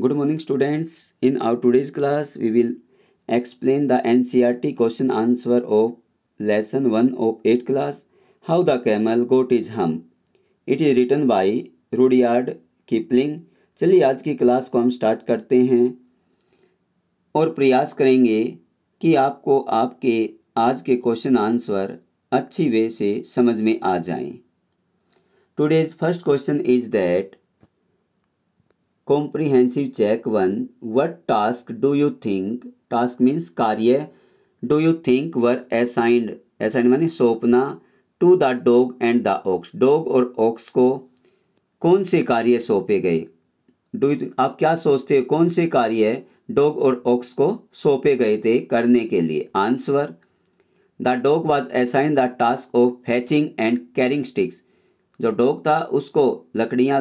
good morning students in our today's class we will explain the N C R T question answer of lesson one of eight class how the camel got his hump it is written by Rudyard Kipling चलिए आज की class को हम start करते हैं और प्रयास करेंगे कि आपको आपके आज के क्वेश्चन आंसर अच्छी वे से समझ में आ जाए today's first question is that comprehensive check one what task do you think task means कार्य do you think were assigned assigned मानी सौंपना to the dog and the ox dog और ऑक्स को कौन से कार्य सौंपे गए डू आप क्या सोचते हो कौन से कार्य डॉग और ऑक्स को सौंपे गए थे करने के लिए answer the dog was assign the task of fetching and carrying sticks जो डॉग था उसको लकड़ियाँ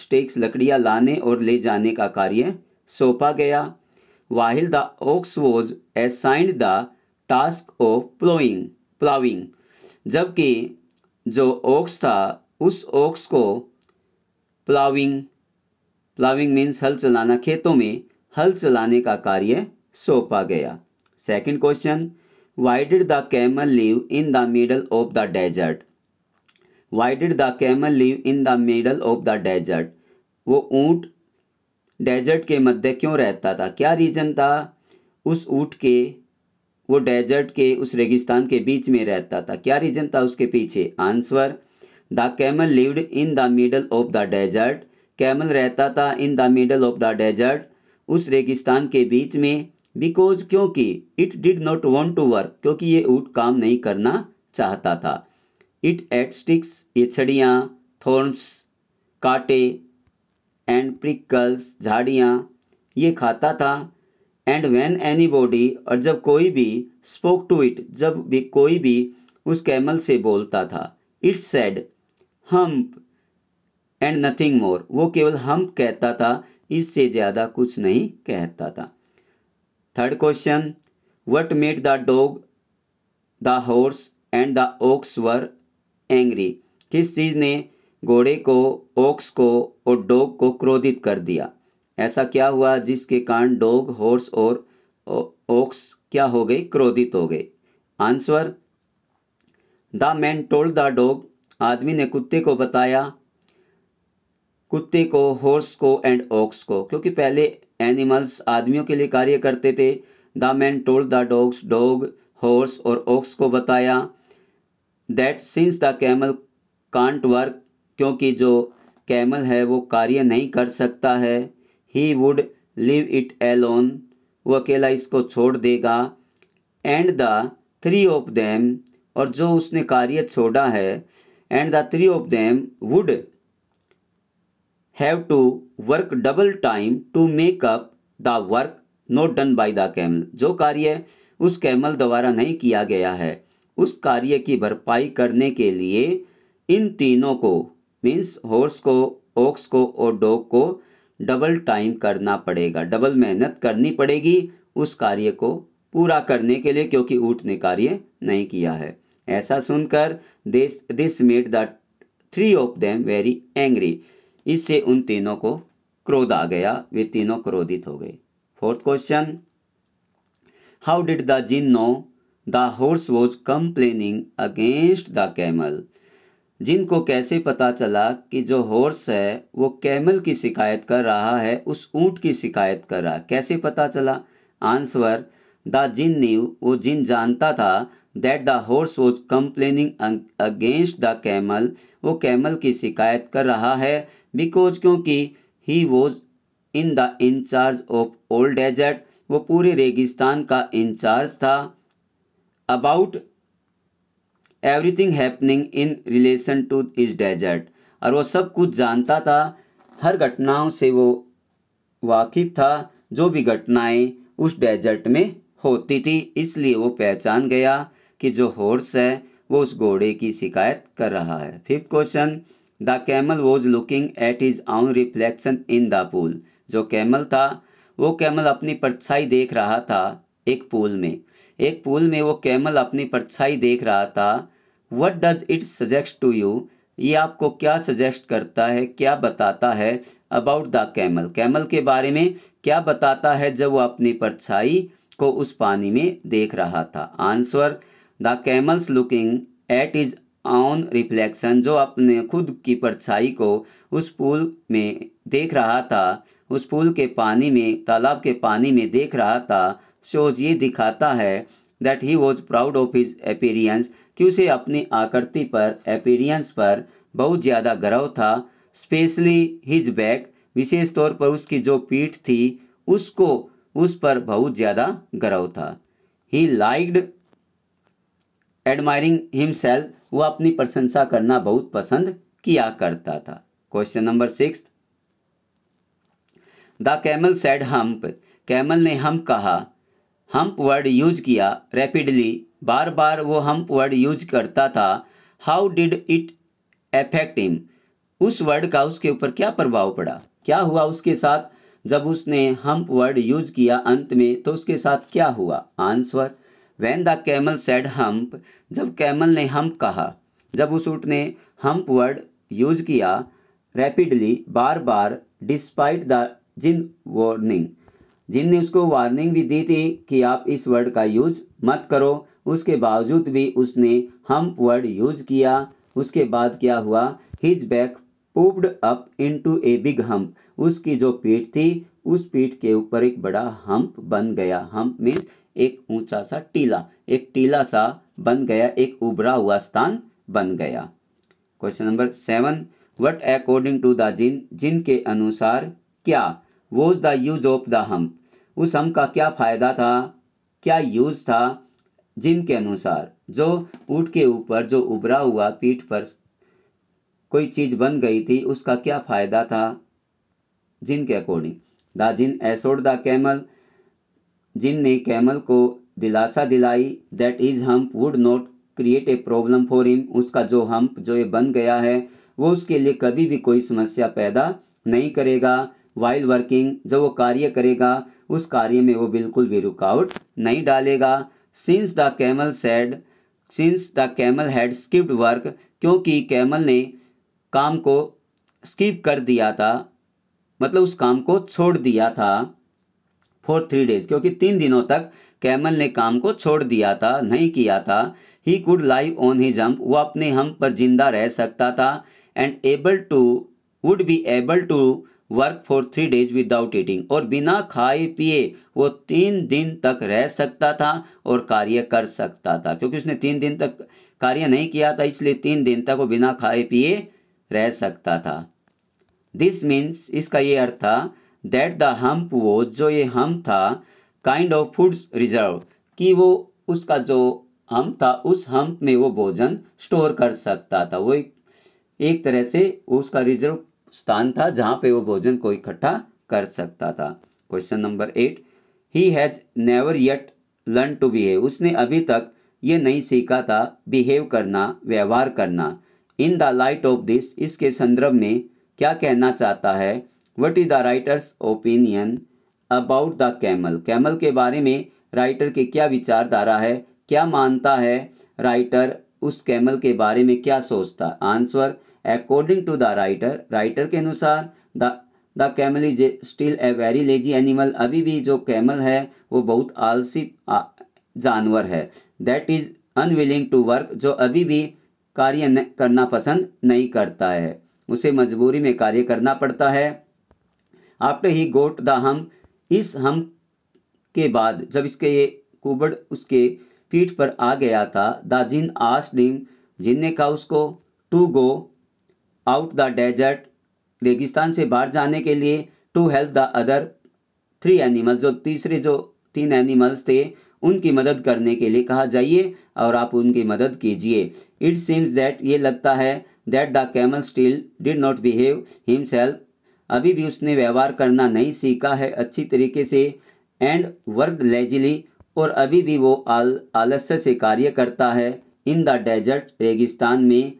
स्टेक्स लकड़ियाँ लाने और ले जाने का कार्य सौंपा गया while the ox was assigned the task of ploughing ploughing जबकि जो ओक्स था उस ओक्स को प्लाविंग प्लाविंग मीन्स हल चलाना खेतों में हल चलाने का कार्य सौंपा गया second question why did the camel live in the middle of the desert why did the camel live in the middle of the desert वो ऊँट डेजर्ट के मध्य क्यों रहता था क्या रीज़न था उस ऊँट के वो डेजर्ट के उस रेगिस्तान के बीच में रहता था क्या रीज़न था उसके पीछे answer the camel lived in the middle of the desert camel रहता था in the middle of the desert उस रेगिस्तान के बीच में बिकॉज क्योंकि it did not want to work क्योंकि ये ऊँट काम नहीं करना चाहता था इट एट स्टिक्स ये छड़ियाँ थॉर्न्स काटे एंड प्रिकल्स झाड़ियाँ ये खाता था एंड वेन एनी बॉडी और जब कोई भी स्पोक टू इट जब भी कोई भी उस कैमल से बोलता था it said hump and nothing more वो केवल हम्प कहता था इससे ज़्यादा कुछ नहीं कहता था third question what made the dog the horse and the ox were angry किस चीज़ ने घोड़े को ओक्स को और डॉग को क्रोधित कर दिया ऐसा क्या हुआ जिसके कारण डॉग हॉर्स और ओक्स क्या हो गए क्रोधित हो गए answer the man told the dog आदमी ने कुत्ते को बताया कुत्ते को हॉर्स को एंड ऑक्स को क्योंकि पहले एनिमल्स आदमियों के लिए कार्य करते थे the man told the dogs dog horse और ऑक्स को बताया that since the camel can't work क्योंकि जो कैमल है वो कार्य नहीं कर सकता है he would leave it alone वो अकेला इसको छोड़ देगा and the three of them और जो उसने कार्य छोड़ा है and the three of them would have to work double time to make up the work not done by the camel जो कार्य उस कैमल द्वारा नहीं किया गया है उस कार्य की भरपाई करने के लिए इन तीनों को मीन्स हॉर्स को ओक्स को और डॉग को डबल टाइम करना पड़ेगा डबल मेहनत करनी पड़ेगी उस कार्य को पूरा करने के लिए क्योंकि ऊँट ने कार्य नहीं किया है ऐसा सुनकर this this made the three of them very angry इससे उन तीनों को क्रोध आ गया वे तीनों क्रोधित हो गए fourth question how did the djinn know the horse was complaining against the camel जिनको कैसे पता चला कि जो हॉर्स है वो कैमल की शिकायत कर रहा है उस ऊँट की शिकायत कर रहा कैसे पता चला आंसवर द जिन न्यू वो जिन जानता था that the horse was complaining against the camel वो कैमल की शिकायत कर रहा है बिकॉज क्योंकि he was in the in-charge of old desert वो पूरे रेगिस्तान का इंचार्ज था about everything happening in relation to this desert और वो सब कुछ जानता था हर घटनाओं से वो वाकिफ था जो भी घटनाएं उस डेजर्ट में होती थी इसलिए वो पहचान गया कि जो हॉर्स है वो उस घोड़े की शिकायत कर रहा है fifth question the camel was looking at his own reflection in the pool जो कैमल था वो कैमल अपनी परछाई देख रहा था एक पूल में एक पूल में वो कैमल अपनी परछाई देख रहा था what does it suggest to you ये आपको क्या सजेस्ट करता है क्या बताता है अबाउट द कैमल कैमल के बारे में क्या बताता है जब वो अपनी परछाई को उस पानी में देख रहा था answer the camel's looking at his own reflection जो अपने खुद की परछाई को उस पूल में देख रहा था उस पूल के पानी में तालाब के पानी में देख रहा था शोज ये दिखाता है that he was proud of his appearance कि उसे अपनी आकृति पर अपीरियंस पर बहुत ज़्यादा गर्व था स्पेशली हिज बैक विशेष तौर पर उसकी जो पीठ थी उसको उस पर बहुत ज़्यादा गर्व था ही लाइक्ड एडमायरिंग हिमसेल्फ वह अपनी प्रशंसा करना बहुत पसंद किया करता था question number six the camel said hump camel ने हम कहा हम्प वर्ड यूज किया रैपिडली बार बार वो हम्प वर्ड यूज करता था how did it affect him उस वर्ड का उसके ऊपर क्या प्रभाव पड़ा क्या हुआ उसके साथ जब उसने हम्प वर्ड यूज किया अंत में तो उसके साथ क्या हुआ answer when the camel said hump जब कैमल ने हम्प कहा जब उस ऊँट ने हम्प वर्ड यूज किया रैपिडली बार बार डिस्पाइट द जिन वार्निंग जिनने उसको वार्निंग भी दी थी कि आप इस वर्ड का यूज़ मत करो उसके बावजूद भी उसने हम वर्ड यूज़ किया उसके बाद क्या हुआ his back puffed up into a big hump उसकी जो पीठ थी उस पीठ के ऊपर एक बड़ा हम्प बन गया हम्प मीन्स एक ऊंचा सा टीला एक टीला सा बन गया एक उभरा हुआ स्थान बन गया question number seven what according to the djinn djinn के अनुसार क्या was the use of the hump उस हम का क्या फ़ायदा था क्या यूज़ था जिन के अनुसार जो ऊँट के ऊपर जो उभरा हुआ पीठ पर कोई चीज़ बन गई थी उसका क्या फ़ायदा था जिन के according the djinn assured the camel djinn ने कैमल को दिलासा दिलाई that his hump would not create a problem for him उसका जो हम्प जो ये बन गया है वो उसके लिए कभी भी कोई समस्या पैदा नहीं करेगा वाइल वर्किंग जब वो कार्य करेगा उस कार्य में वो बिल्कुल भी रुकावट नहीं डालेगा since the camel said since the camel had skipped work क्योंकि कैमल ने काम को स्किप कर दिया था मतलब उस काम को छोड़ दिया था फॉर थ्री डेज क्योंकि तीन दिनों तक कैमल ने काम को छोड़ दिया था नहीं किया था he could live on his hump वह अपने हम पर जिंदा रह सकता था and able to would be able to work for three days without eating और बिना खाए पिए वो तीन दिन तक रह सकता था और कार्य कर सकता था क्योंकि उसने तीन दिन तक कार्य नहीं किया था इसलिए तीन दिन तक वो बिना खाए पिए रह सकता था दिस मीन्स इसका ये अर्थ था दैट द हम्प वो जो ये हम था काइंड ऑफ फूड रिजर्व कि वो उसका जो हम था उस हम में वो भोजन स्टोर कर सकता था वो एक, एक तरह से उसका रिजर्व स्थान था जहाँ पे वो भोजन को इकट्ठा कर सकता था question number eight he has never yet learn to behave उसने अभी तक ये नहीं सीखा था बिहेव करना व्यवहार करना in the light of this इसके संदर्भ में क्या कहना चाहता है what is the writer's opinion about the camel camel के बारे में राइटर की क्या विचारधारा है क्या मानता है राइटर उस कैमल के बारे में क्या सोचता answer according to the writer writer के अनुसार the the camel is still a very lazy animal अभी भी जो कैमल है वो बहुत आलसी जानवर है that is unwilling to work जो अभी भी कार्य करना पसंद नहीं करता है उसे मजबूरी में कार्य करना पड़ता है आफ्टर ही गोट द हम इस हम के बाद जब इसके ये कुबड़ उसके पीठ पर आ गया था the djinn asked him djinn ने कहा उसको to go out the desert रेगिस्तान से बाहर जाने के लिए to help the other three animals जो तीसरे जो तीन एनिमल्स थे उनकी मदद करने के लिए कहा जाइए और आप उनकी मदद कीजिए इट सीम्स दैट ये लगता है that the camel still did not behave himself अभी भी उसने व्यवहार करना नहीं सीखा है अच्छी तरीके से एंड वर्क लेजिली और अभी भी वो आल आलस्य से कार्य करता है इन द डेजर्ट रेगिस्तान में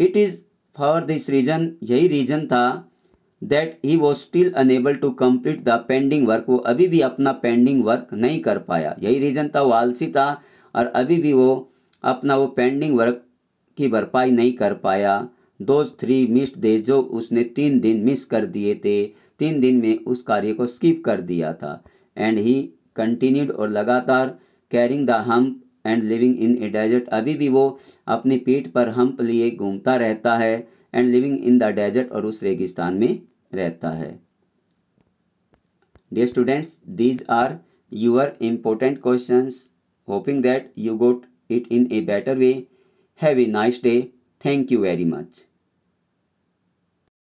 it is for this reason यही रीज़न था that he was still unable to complete the pending work वो अभी भी अपना पेंडिंग वर्क नहीं कर पाया यही रीज़न था वो आलसी था और अभी भी वो अपना वो पेंडिंग वर्क की भरपाई नहीं कर पाया दोज थ्री मिस्ड डे जो उसने तीन दिन मिस कर दिए थे तीन दिन में उस कार्य को स्किप कर दिया था एंड ही कंटिन्यूड और लगातार carrying the hump and living in a desert अभी भी वो अपनी पीठ पर हम्प लिए घूमता रहता है and living in the desert और उस रेगिस्तान में रहता है dear students these are your important question hoping that you got it in a better way have a nice day thank you very much